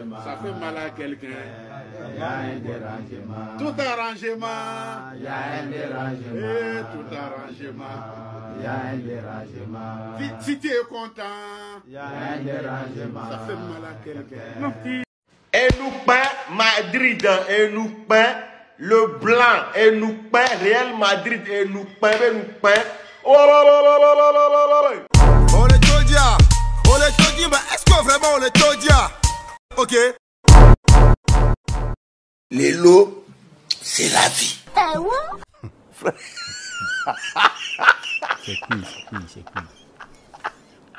Eh, Ça fait mal à quelqu'un. Tout arrangement. tout arrangement. un dérangement. Si, tu es content. Ça fait mal à quelqu'un. Et nous peint Madrid. Et nous peint le blanc. Et nous peint Real Madrid. Et nous peint. Et nous peint. Oh là On est Todia. On est Mais est-ce que vraiment on est Todia? Ok. lots c'est la vie. C'est qui, c'est qui, c'est qui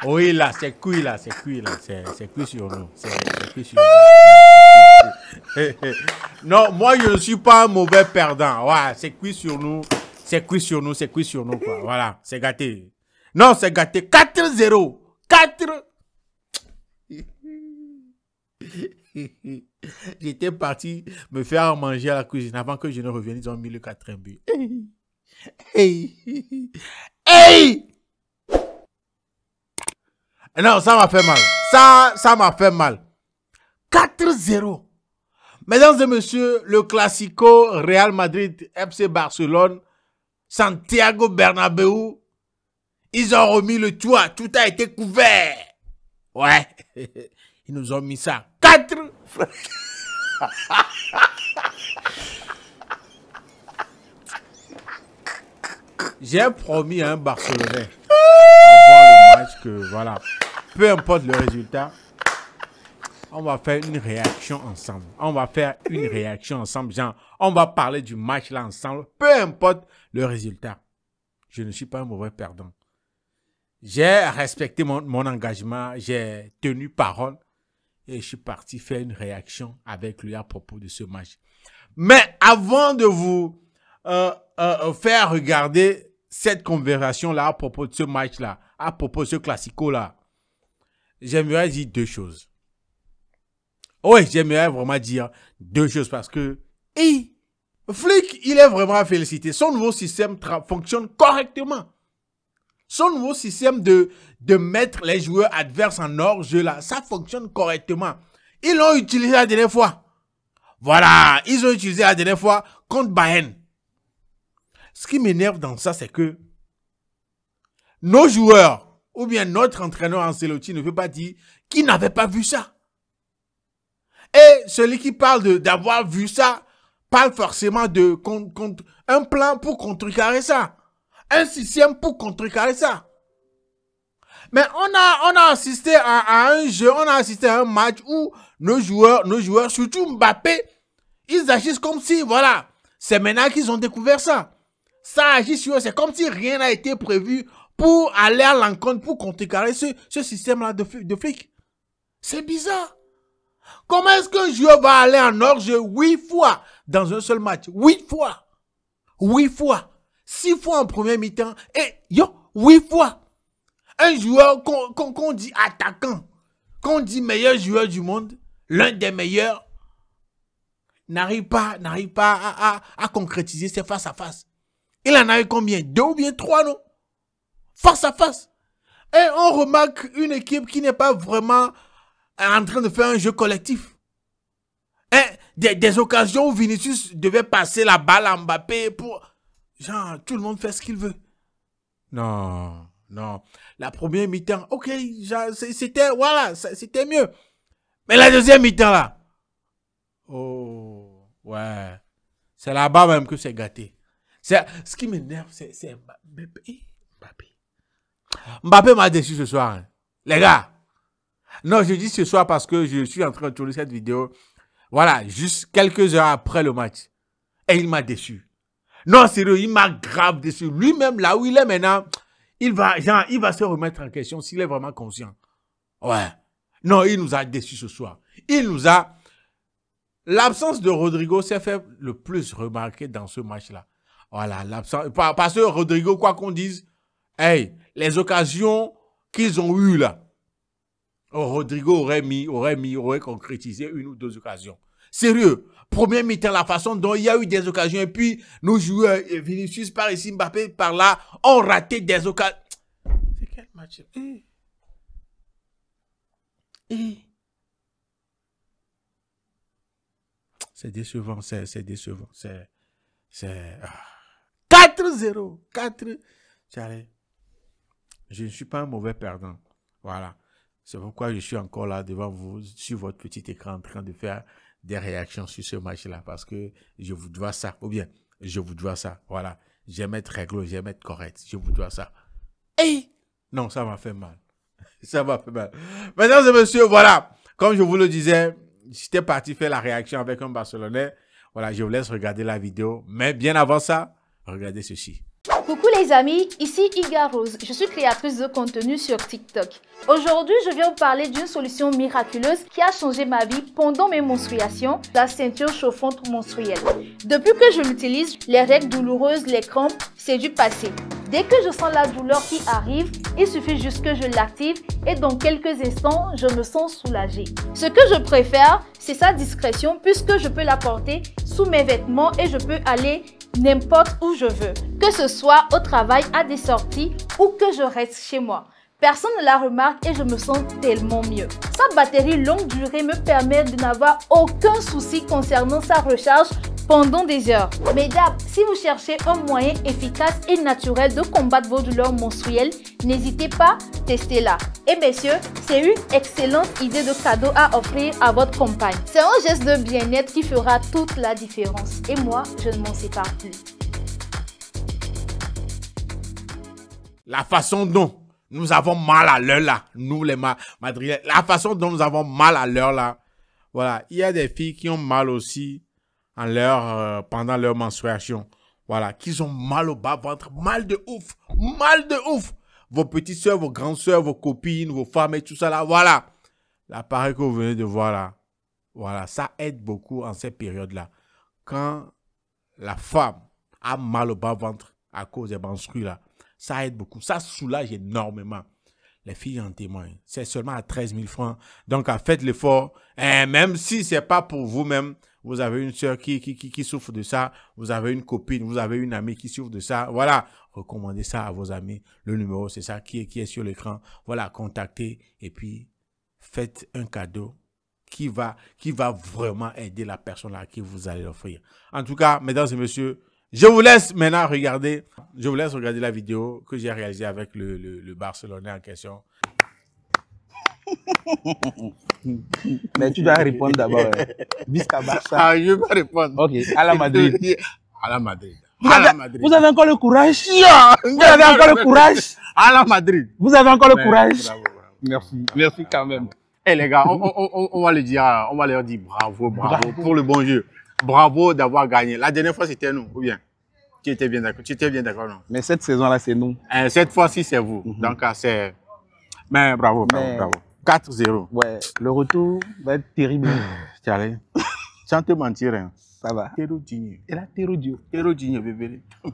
Oui, là, c'est cuit, là, c'est qui là. C'est qui sur nous. C'est sur nous. non, moi, je ne suis pas un mauvais perdant. Ouais, c'est qui sur nous. C'est qui sur nous, c'est qui sur nous, quoi. Voilà, c'est gâté. Non, c'est gâté. 4-0. 4 J'étais parti me faire manger à la cuisine avant que je ne revienne. Ils ont mis le quatrième but. Hey! Eh, non, ça m'a fait mal. Ça, ça m'a fait mal. 4-0. Mesdames et messieurs, le Classico Real Madrid FC Barcelone, Santiago Bernabeu, ils ont remis le toit. Tout a été couvert. Ouais. Ils nous ont mis ça Quatre. J'ai promis à un Barcelonais avant le match que voilà, peu importe le résultat, on va faire une réaction ensemble. On va faire une réaction ensemble, genre, on va parler du match là ensemble, peu importe le résultat. Je ne suis pas un mauvais perdant. J'ai respecté mon engagement, j'ai tenu parole et je suis parti faire une réaction avec lui à propos de ce match. Mais avant de vous euh, euh, faire regarder cette conversation-là à propos de ce match-là, à propos de ce classico-là, j'aimerais dire deux choses. Oui, j'aimerais vraiment dire deux choses parce que, Flic Flick, il est vraiment félicité, Son nouveau système fonctionne correctement. Son nouveau système de, de mettre les joueurs adverses en or, jeu là, ça fonctionne correctement. Ils l'ont utilisé la dernière fois. Voilà, ils ont utilisé la dernière fois contre Bayern. Ce qui m'énerve dans ça, c'est que nos joueurs, ou bien notre entraîneur Ancelotti ne veut pas dire qu'il n'avait pas vu ça. Et celui qui parle d'avoir vu ça, parle forcément de contre, un plan pour contrecarrer ça un système pour contrecarrer ça. Mais on a, on a assisté à, un jeu, on a assisté à un match où nos joueurs, nos joueurs, surtout Mbappé, ils agissent comme si, voilà, c'est maintenant qu'ils ont découvert ça. Ça agit sur eux, c'est comme si rien n'a été prévu pour aller à l'encontre, pour contrecarrer ce, ce système-là de, de flics. C'est bizarre. Comment est-ce qu'un joueur va aller en orge huit fois dans un seul match Huit fois Huit fois 6 fois en première mi-temps et yo, 8 fois. Un joueur qu'on dit attaquant, qu'on dit meilleur joueur du monde, l'un des meilleurs, n'arrive pas, pas à, concrétiser ses face à face. Il en a eu combien Deux ou bien trois, non Face à face. Et on remarque une équipe qui n'est pas vraiment euh, en train de faire un jeu collectif. Et des, des occasions où Vinicius devait passer la balle à Mbappé pour Genre, tout le monde fait ce qu'il veut. Non, non. La première mi-temps, ok, c'était, voilà, c'était mieux. Mais la deuxième mi-temps, là. Oh, ouais. C'est là-bas même que c'est gâté. Ce qui m'énerve, c'est Mbappé. Eh, Mbappé. Mbappé m'a déçu ce soir. Hein. Les gars. Non, je dis ce soir parce que je suis en train de tourner cette vidéo. Voilà, juste quelques heures après le match. Et il m'a déçu. Non, sérieux, il grave déçu. Lui-même, là où il est maintenant, il va, il va se remettre en question s'il est vraiment conscient. Ouais. Non, il nous a déçus ce soir. Il nous a... L'absence de Rodrigo s'est fait le plus remarquer dans ce match-là. Voilà, l'absence... Parce que Rodrigo, quoi qu'on dise, hey, les occasions qu'ils ont eues là, oh, Rodrigo aurait mis, aurait mis, aurait concrétisé une ou deux occasions. Sérieux, Premier mi la façon dont il y a eu des occasions. Et puis, nos joueurs, Vinicius par ici, Mbappé par là, ont raté des occasions. C'est quel match C'est eh. décevant, eh. c'est décevant. C'est. C'est. 4-0. 4. Ah. Je ne suis pas un mauvais perdant. Voilà. C'est pourquoi je suis encore là devant vous, sur votre petit écran, en train de faire des réactions sur ce match-là parce que je vous dois ça. Ou bien, je vous dois ça. Voilà. J'aime être réglo, j'aime être correct. Je vous dois ça. hey non, ça m'a fait mal. ça m'a fait mal. Mesdames et messieurs, voilà. Comme je vous le disais, j'étais parti faire la réaction avec un Barcelonais. Voilà, je vous laisse regarder la vidéo. Mais bien avant ça, regardez ceci les amis, ici Iga Rose, je suis créatrice de contenu sur TikTok. Aujourd'hui, je viens vous parler d'une solution miraculeuse qui a changé ma vie pendant mes menstruations, la ceinture chauffante menstruelle. Depuis que je l'utilise, les règles douloureuses, les crampes, c'est du passé. Dès que je sens la douleur qui arrive, il suffit juste que je l'active et dans quelques instants, je me sens soulagée. Ce que je préfère, c'est sa discrétion puisque je peux la porter sous mes vêtements et je peux aller n'importe où je veux, que ce soit au travail, à des sorties ou que je reste chez moi. Personne ne la remarque et je me sens tellement mieux. Sa batterie longue durée me permet de n'avoir aucun souci concernant sa recharge pendant des heures. Mesdames, si vous cherchez un moyen efficace et naturel de combattre vos douleurs menstruelles, n'hésitez pas, tester la Et messieurs, c'est une excellente idée de cadeau à offrir à votre compagne. C'est un geste de bien-être qui fera toute la différence. Et moi, je ne m'en sépare plus. La façon dont nous avons mal à l'heure là, nous les madrilènes, la façon dont nous avons mal à l'heure là, voilà, il y a des filles qui ont mal aussi euh, pendant leur menstruation. Voilà, qu'ils ont mal au bas-ventre, mal de ouf, mal de ouf. Vos petites soeurs, vos grandes soeurs, vos copines, vos femmes et tout ça là, voilà. L'appareil que vous venez de voir là, voilà, ça aide beaucoup en cette période-là. Quand la femme a mal au bas-ventre à cause des menstrues là, ça aide beaucoup, ça soulage énormément. Les filles en témoignent. C'est seulement à 13 000 francs. Donc, faites l'effort. Et hein, même si c'est pas pour vous-même, vous avez une soeur qui, qui, souffre de ça, vous avez une copine, vous avez une amie qui souffre de ça, voilà, recommandez ça à vos amis. Le numéro, c'est ça qui est, qui est sur l'écran. Voilà, contactez et puis faites un cadeau qui va, qui va vraiment aider la personne à qui vous allez l'offrir. En tout cas, mesdames et messieurs, je vous laisse maintenant regarder, je vous laisse regarder la vidéo que j'ai réalisée avec le, le, le Barcelonais en question. Mais tu dois répondre d'abord. Ah, je vais répondre. Ok, à la Madrid. À la Madrid. Vous, avez, Madrid. vous avez encore le courage Vous avez encore le courage À la Madrid. Vous avez encore le courage Merci, merci quand même. Eh les gars, on, va le dire, euh, on va leur dire bravo, bravo, pour le bon jeu. Bravo d'avoir gagné. La dernière fois, c'était nous, bien Tu étais bien d'accord, tu étais bien d'accord, non Mais cette saison-là, c'est nous. Eh, cette fois-ci, c'est vous. Mhm. Donc, ah, c'est... Mais bravo, bravo, bravo. 4-0. Ouais, le retour va être terrible. Tiens, Sans te mentir, hein. ça va. Tero Et là, Tero Digno. bébé.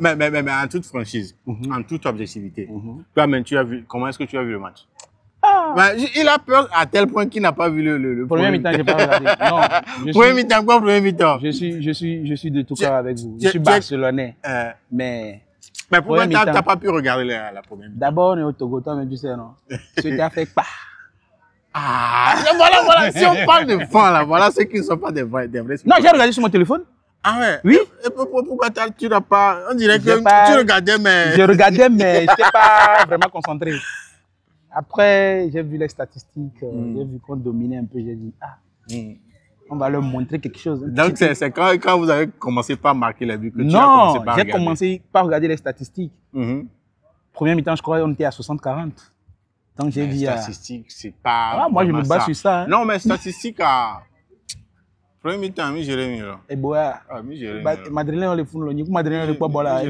mais, mais, mais, en toute franchise, mhm. en toute objectivité, mhm. toi tu as vu, comment est-ce que tu as vu le match ah. bah, il a peur à tel point qu'il n'a pas vu le, le, le premier mi-temps. j'ai pas regardé. Non, premier mi-temps, quoi, premier mi-temps Je suis, je suis, je suis de tout cœur avec vous. Je, suis barcelonais, euh... mais mais pourquoi tu n'as pas pu regarder la, la D'abord, on est au Togo, mais tu sais, non Ce qui fait pas. Ah Voilà, voilà, si on parle de fans, là, voilà ceux qui ne sont pas des vrais. Des vrais non, j'ai regardé sur mon téléphone. Ah ouais Oui Et, pourquoi tu n'as pas. On dirait que tu regardais, mais. Je regardais, mais je n'étais pas vraiment concentré. Après, j'ai vu les statistiques, euh, hmm. j'ai vu qu'on dominait un peu, j'ai dit, ah. Hmm on va leur montrer quelque chose. Donc, c'est quand, vous avez commencé par marquer les buts que tu as commencé par j'ai commencé par regarder les statistiques. Mm Premier mi-temps, je crois qu'on était à 60-40. Donc, j'ai dit... Les euh, statistiques, c'est pas... Ah, moi, je me bats sur ça. Hein. Non, mais statistiques à... Ah, Premier mi-temps mi Jérémy. mi lo. Eboya. Eh, ah mi géré. Madrilène le fun lo, on Madrilène un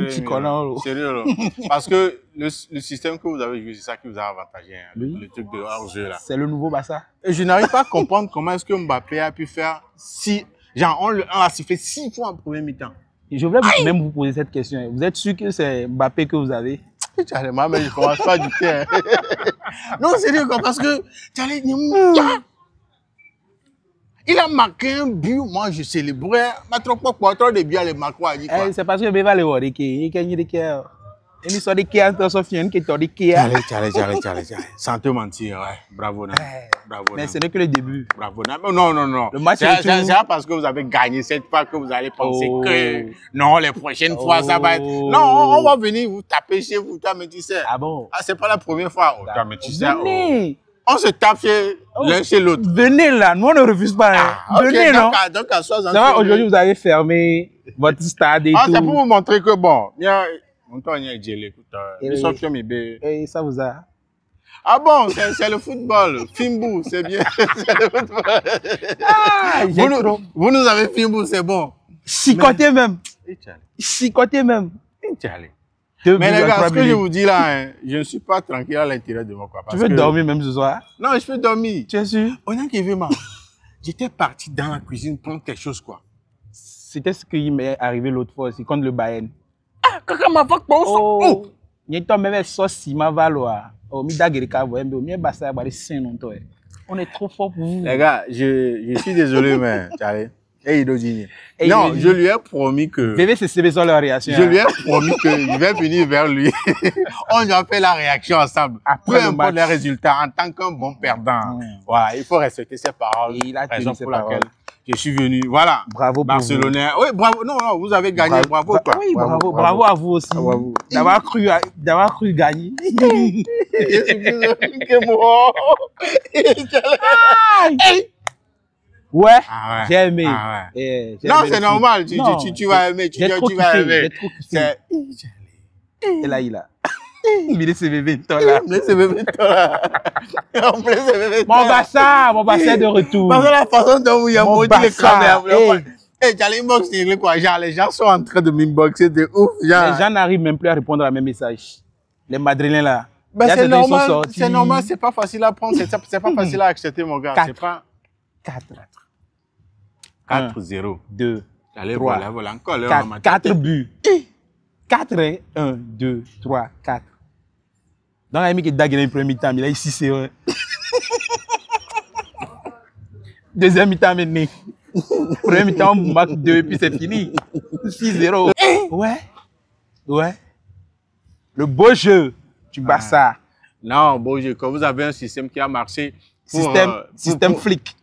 petit connard Sérieux Parce que le, système que vous avez joué, c'est ça qui vous a avantagé hein, le, truc de hors jeu là. C'est le nouveau Bassa. Et je n'arrive pas à comprendre comment est-ce que Mbappé a pu faire si genre on, l'a on a sifflé six fois en premier mi-temps. Je voulais même vous poser cette question. Vous êtes sûr que c'est Mbappé que vous avez Tiens, mais je commence pas à douter. Hein. non, sérieux, quoi, parce que, tu allais, il a marqué un but, moi je célébrais. Ma trompe trop de bien le les a dit eh, C'est parce que Beva le wori qui, il a de qui. Et nous sommes de qui Sofiane qui est qui. Allez, allez, allez, Sans te mentir, ouais. Bravo, non. Eh, Bravo, Mais ce n'est que le début. Bravo, non. Non, non, non. Le match est C'est parce que vous avez gagné cette fois que vous allez penser oh. que non, les prochaines fois ça va être. Non, on oh. va venir vous taper chez vous, toi, mais tu sais. Ah bon? Ah, c'est pas la première fois. Oh, toi, mais tu sais on se tape chez oh, l'un chez l'autre. Venez là, nous on ne refuse pas. Hein. Ah, venez donc, à aujourd'hui vous avez fermé votre stade et ah, C'est pour vous montrer que bon, On mon temps a gelé, écoute. Eh Ils sont mes bébés. Et eh ça vous a. Ah bon, c'est le football. Fimbou, c'est bien. c'est le ah, football. vous, nous, avez Fimbou, c'est bon. Chicoté même. Chicoté même. Inch'Allah. Mais les gars, ce que je vous dis là, je ne suis pas tranquille à l'intérieur de mon corps. Tu veux dormir même ce soir Non, je peux dormir. Tu es sûr On a moi? j'étais parti dans la cuisine prendre quelque chose, quoi. C'était ce qui m'est arrivé l'autre fois aussi, contre le Bayern. Ah, caca ma fait pas Oh Nyeto meme si ma valoir. Oh, le m'a On est trop fort pour vous. Les gars, je, suis désolé mais tu et il dit, non, je lui ai promis que. Bébé, c'est leur réaction. Je hein. lui ai promis que je vais venir vers lui. On a fait la réaction ensemble. Après Peu le importe les résultats, en tant qu'un bon perdant. Voilà, il faut respecter ses paroles. il a raison pour paroles. je suis venu. Voilà. Bravo Barcelonais. Oui, bravo. Non, non, vous avez gagné. Bravo, bravo quoi. Oui, bravo, bravo, à vous aussi. Bravo D'avoir cru, d'avoir cru gagner. je suis plus que moi. Ah ouais, j'ai aimé. Ah eh, non, c'est normal. Tu, tu, tu, vas aimer. Tu, vas aimer. J'ai eh, Et là, il a. Mais laissez bébé toi là. Laissez bébé toi là. Mon bassin, mon bassin de retour. Parce la façon dont il a maudit les caméras. Et eh. j'allais inboxer quoi. Genre, les gens sont en train de m'inboxer de ouf. Genre. Les gens n'arrivent même plus à répondre à mes messages. Les madrilènes là. Bah, c'est normal, c'est normal, c'est pas facile à prendre, c'est pas facile à accepter, mon gars. C'est pas. 4. 4-0. 2, 3, 4, 4 buts. 4, 1, 2, 3, 4. Donc, il a mis que Dag le premier temps, il a eu 6 1. Deuxième mi-temps, maintenant. Premier mi-temps, on marque 2 et puis c'est fini. 6-0. Ouais. Ouais. Le beau jeu Tu ah. bats ça Non, beau jeu. Quand vous avez un système qui a marché. système, euh, système flic.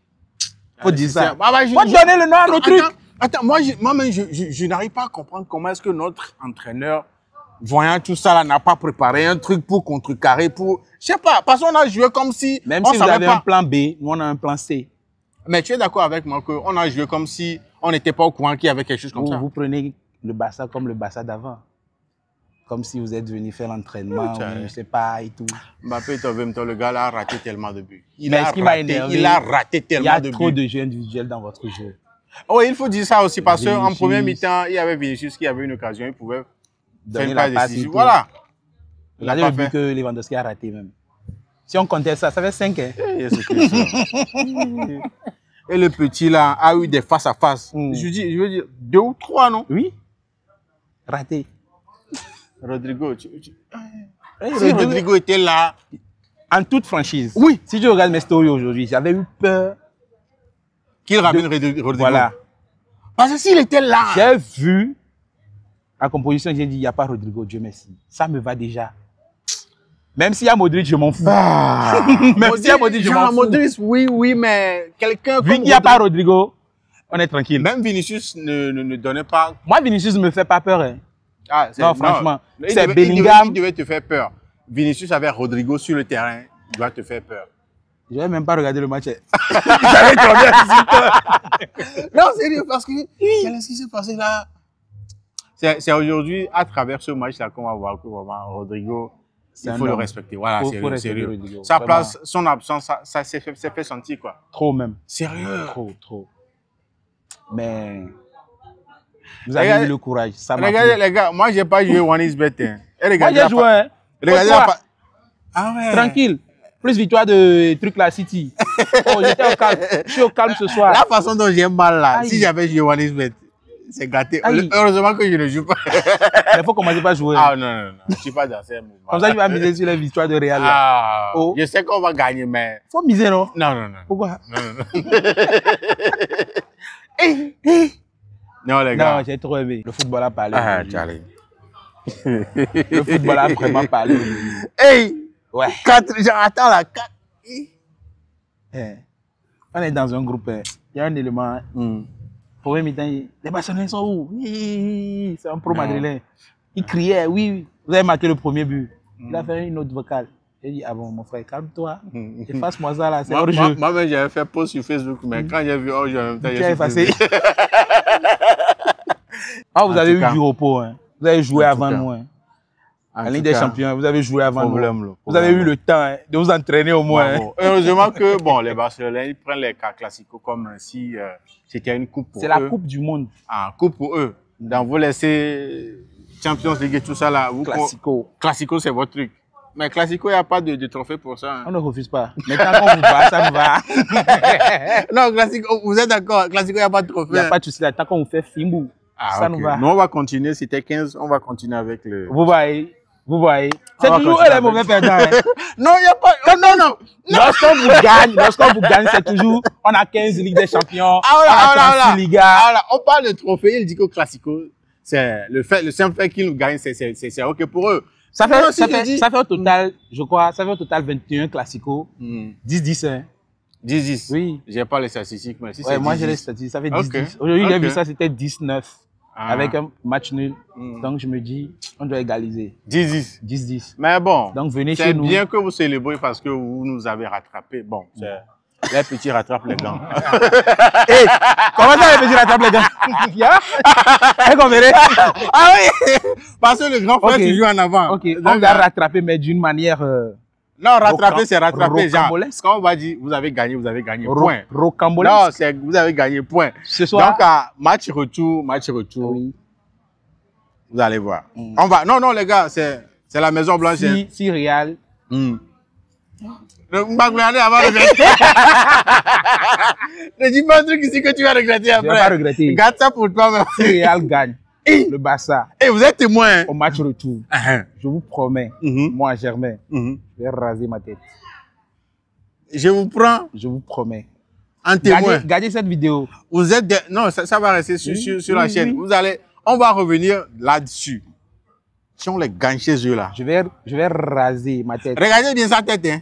Faut dire ça. Bah, bah, je, donner le nom à Attends, moi, moi-même, je, n'arrive pas à comprendre comment est-ce que notre entraîneur, voyant tout ça, là, n'a pas préparé un truc pour contrecarrer, pour, je sais pas, parce qu'on a joué comme si. Même si on avait un plan B, nous, on a un plan C. Mais tu es d'accord avec moi qu'on a joué comme si on n'était pas au courant qu'il y avait quelque chose comme ça. Vous prenez le bassin comme le bassin d'avant comme si vous êtes venu faire l'entraînement, oh, je ne sais pas, et tout. Mbappé est le gars a raté tellement de buts. Il, a, raté, il a raté tellement de buts. Il y a trop de jeux individuels dans votre jeu. Oh, il faut dire ça aussi, parce qu'en première mi-temps, il y avait Vinicius qui avait une occasion, il pouvait Donner faire la décision. Voilà. Regardez le vu que Lewandowski a raté même. Si on comptait ça, ça fait 5 hein. eh, Et le petit là a eu des face à face. Mm. Je, je veux dire, deux ou trois, non Oui. Raté. Rodrigo, eh, si Rodrigo, était là, en toute franchise. Oui. Si je regarde mes stories aujourd'hui, j'avais eu peur. Qu'il ramène Rodrigo. Voilà. Parce que s'il était là. J'ai vu la composition, j'ai dit, il n'y a pas Rodrigo, Dieu merci. Ça me va déjà. Même s'il y a Modric, je m'en fous. Ah. Même s'il y a Modric, je m'en fous. Modric, oui, oui, mais quelqu'un comme. Vu qu'il n'y a pas Rodrigo, on est tranquille. Même Vinicius ne, ne, donnait pas. Moi, Vinicius ne me fait pas peur. Hein. Ah, non, franchement, c'est Bellingham. Il devait, te faire peur. Vinicius avec Rodrigo sur le terrain, il doit te faire peur. Je n'avais même pas regardé le match. J'avais tombé à Non, sérieux, parce que qu'est-ce qui s'est passé là C'est aujourd'hui, à travers ce match-là, qu'on va voir que Rodrigo il faut le respecter. Voilà, faut, sérieux, sérieux. Sa place, son absence, ça, s'est fait, fait, sentir, quoi. Trop même. Sérieux Trop, trop. Mais vous avez eu le courage. Ça regardez les gars, moi je n'ai pas joué One is better. Eh, moi j'ai joué. Hein. Regardez ah Tranquille. Plus victoire de truc la City. oh, j'étais au calme. Je suis au calme ce soir. La façon dont j'ai mal là, si j'avais joué One is better. C'est gâté. Heureusement que je ne joue pas. Il faut commencer par jouer. Hein. Ah non, non, non. Je ne suis pas dans Comme ça, je vais miser sur la victoire de Real. Ah, oh. Je sais qu'on va gagner, mais. faut miser, non Non, non, non. Pourquoi Non, non, eh, eh. Non, les gars. Non, j'ai trop aimé. Le football a parlé. Ah, Charlie. le football a vraiment parlé. Hey! Ouais. Quatre, attends là, quatre. Eh, on est dans un groupe. Eh. Il y a un élément. Mm. Pour mi les Barcelonais sont où? c'est un pro madrilène. Il criait, oui, vous avez marqué le premier but. Hmm. Il a fait une autre vocale. J'ai dit, ah bon, mon frère, calme-toi. Hmm. Efface-moi ça là, c'est hors Moi-même, j'avais fait post sur Facebook, mais hmm. quand j'ai vu hors oh, même j'ai effacé. Ah, vous avez eu du repos, hein. Vous avez joué avant nous, hein. En Ligue des Champions, vous avez joué avant nous. vous avez eu le temps hein, de vous entraîner au moins. Hein. Heureusement que bon, les Barcelonais ils prennent les cas classiques comme si euh, c'était une coupe pour eux. C'est la Coupe du Monde. Ah, coupe pour eux. Donc vous laissez Champions League et tout ça là. classico. Classico, c'est votre truc. Mais Classico, il n'y a pas de, trophée pour ça. Hein. On ne refuse pas. Mais quand on vous bat, ça me va. non, Classico, vous êtes d'accord. Classico, il n'y a pas de trophée. Il n'y a pas de souci Tant qu'on vous fait Fimbou. Ah, ça nous va. on va continuer. C'était 15. On va continuer avec le. Vous voyez. Vous voyez. C'est toujours eux les mauvais perdants. Hein. non, il n'y a pas. non, non. non. Lorsqu'on vous gagne, c'est toujours. On a 15 Ligue des Champions. Ah, on a 15 ah, ah, Voilà. On parle de trophées, Il dit qu'au Classico, c'est le, fait, le simple fait qu'ils nous gagnent, c'est OK pour eux. Ça fait, ça, fait, ça fait au total, je crois, ça fait au total 21 classico, 10-10, hmm. hein. 10-10. Oui. J'ai pas les statistiques, mais si ouais, moi j'ai les statistiques, ça fait 10-10. Okay. Aujourd'hui, j'ai vu ça, c'était 19. Ah. Avec un match nul. Hmm. Donc, je me dis, on doit égaliser. 10-10. 10-10. Mais bon, Donc, venez chez nous. C'est bien que vous célébrez parce que vous nous avez rattrapés. Bon, les petits rattrapent les gants. hey, comment ça, les petits rattrapent les gants Ah oui Parce que le grand frère, toujours en avant. Ok, Donc, on ont euh, rattrapé, mais d'une manière... Euh, non, rattraper, c'est rattraper. Quand on va dire, vous avez gagné, vous avez gagné, point. Rocambolesque. Non, c'est vous avez gagné, point. Donc, match retour, match retour. Vous allez voir. Mm. On va. Non, non, les gars, c'est la Maison Blanche. Si, hein. si mm. Le Mm. On va regretter. Ne dis pas un truc ici que tu vas regretter après. Je vais pas regretter. Garde ça pour toi-même. Si Real gagne et le Et vous êtes témoin. Au match retour. Uh-huh. Je vous promets, uh-huh. moi, Germain, uh-huh. je vais raser ma tête. Je vous prends. Je vous promets. En témoin. Gardez, cette vidéo. Vous êtes. Non, ça, va rester sur, sur, la chaîne. Vous allez. On va revenir là-dessus. Si on les gagne chez eux là. Je vais, je vais raser ma tête. Regardez bien sa tête. Hein.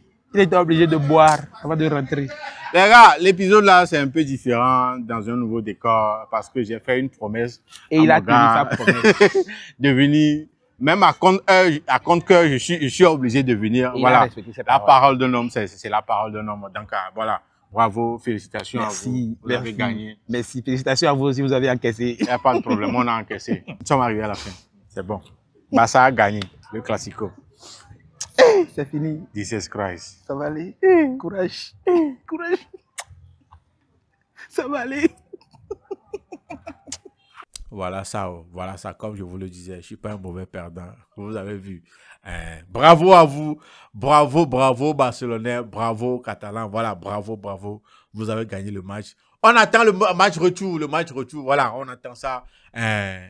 il était obligé de boire avant de rentrer. Les gars, l'épisode là, c'est un peu différent dans un nouveau décor parce que j'ai fait une promesse. Et il a tenu sa promesse. de venir, même à compte, euh, à je suis, obligé de venir. voilà. La parole d'un homme, c'est la parole d'un homme. Donc, euh, voilà. Bravo, félicitations merci, à vous. Vous merci, Merci, félicitations à vous aussi, vous avez encaissé. Il n'y a pas de problème, on a encaissé. Nous sommes arrivés à la fin. C'est bon. ça a gagné, le classico. C'est fini. Jesus Christ. Ça va aller. Mm. Courage. Mm. Courage. Ça va aller. Voilà ça, oh. voilà ça. Comme je vous le disais, je ne suis pas un mauvais perdant. Vous avez vu. Eh, bravo à vous. Bravo, bravo, Barcelonais. Bravo, Catalan. Voilà, bravo, bravo. Vous avez gagné le match. On attend le match retour. Le match retour. Voilà, on attend ça. Eh,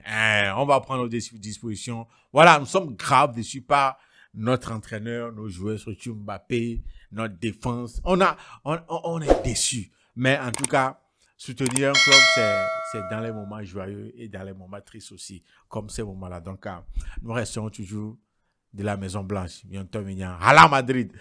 eh, on va prendre nos dispositions. Voilà, nous sommes graves Je suis pas notre entraîneur, nos joueurs, surtout Mbappé, notre défense. On, a, on, est déçus. Mais en tout cas, soutenir un club, c'est dans les moments joyeux et dans les moments tristes aussi, comme ces moments-là. Donc, ah, nous restons toujours de la Maison Blanche. Bientôt, à la Madrid.